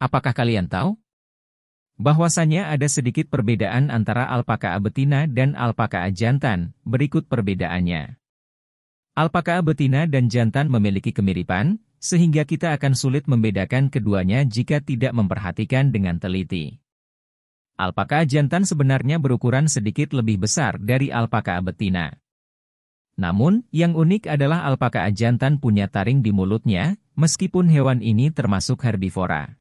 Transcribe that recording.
Apakah kalian tahu? Bahwasannya ada sedikit perbedaan antara alpaka betina dan alpaka jantan, berikut perbedaannya. Alpaka betina dan jantan memiliki kemiripan, sehingga kita akan sulit membedakan keduanya jika tidak memperhatikan dengan teliti. Alpaka jantan sebenarnya berukuran sedikit lebih besar dari alpaka betina. Namun, yang unik adalah alpaka jantan punya taring di mulutnya, meskipun hewan ini termasuk herbivora.